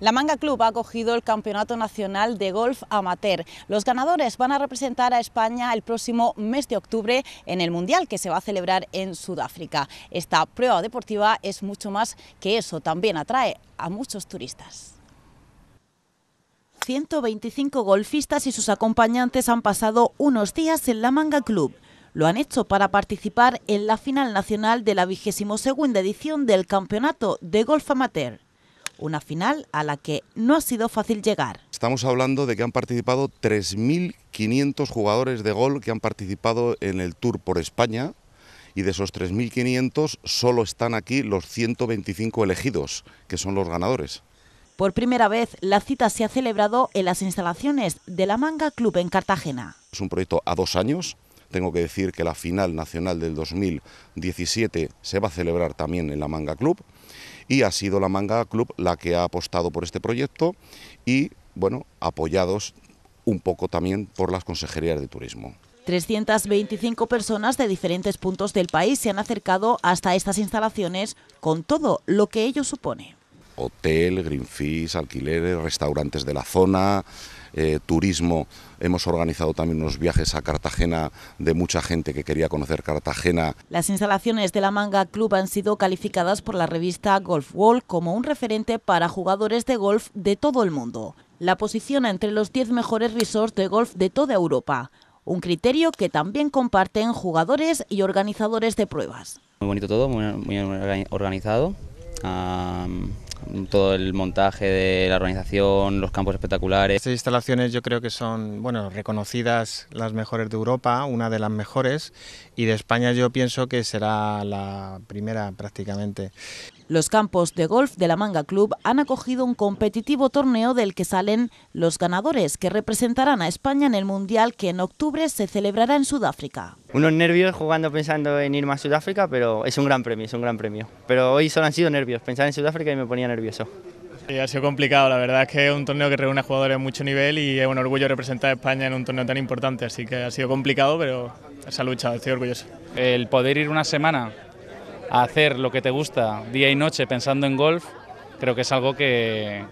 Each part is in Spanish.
La Manga Club ha acogido el Campeonato Nacional de Golf Amateur. Los ganadores van a representar a España el próximo mes de octubre en el Mundial que se va a celebrar en Sudáfrica. Esta prueba deportiva es mucho más que eso, también atrae a muchos turistas. 125 golfistas y sus acompañantes han pasado unos días en la Manga Club. Lo han hecho para participar en la final nacional de la 22 segunda edición del Campeonato de Golf Amateur una final a la que no ha sido fácil llegar. Estamos hablando de que han participado 3.500 jugadores de gol que han participado en el Tour por España y de esos 3.500 solo están aquí los 125 elegidos, que son los ganadores. Por primera vez, la cita se ha celebrado en las instalaciones de la Manga Club en Cartagena. Es un proyecto a dos años, tengo que decir que la final nacional del 2017 se va a celebrar también en la Manga Club y ha sido la Manga Club la que ha apostado por este proyecto y, bueno, apoyados un poco también por las consejerías de turismo. 325 personas de diferentes puntos del país se han acercado hasta estas instalaciones con todo lo que ello supone hotel, green fees, alquileres, restaurantes de la zona, eh, turismo. Hemos organizado también unos viajes a Cartagena de mucha gente que quería conocer Cartagena. Las instalaciones de la Manga Club han sido calificadas por la revista Golf World como un referente para jugadores de golf de todo el mundo. La posiciona entre los 10 mejores resorts de golf de toda Europa, un criterio que también comparten jugadores y organizadores de pruebas. Muy bonito todo, muy, organizado. Ah, todo el montaje de la organización, los campos espectaculares. Estas instalaciones yo creo que son, bueno, reconocidas las mejores de Europa, una de las mejores, y de España yo pienso que será la primera prácticamente. Los campos de golf de la Manga Club han acogido un competitivo torneo del que salen los ganadores que representarán a España en el Mundial que en octubre se celebrará en Sudáfrica. Unos nervios jugando pensando en ir más a Sudáfrica, pero es un gran premio, es un gran premio. Pero hoy solo han sido nervios, pensar en Sudáfrica y me ponía nervioso. ha sido complicado, la verdad es que es un torneo que reúne a jugadores de mucho nivel y es un orgullo representar a España en un torneo tan importante, así que ha sido complicado, pero se ha luchado, estoy orgulloso. El poder ir una semana hacer lo que te gusta día y noche pensando en golf, creo que es algo que,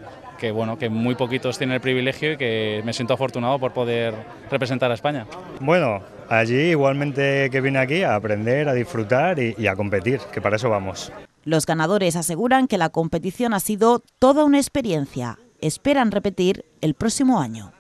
bueno, que muy poquitos tienen el privilegio y que me siento afortunado por poder representar a España. Bueno, allí igualmente que vine aquí a aprender, a disfrutar y a competir, que para eso vamos. Los ganadores aseguran que la competición ha sido toda una experiencia. Esperan repetir el próximo año.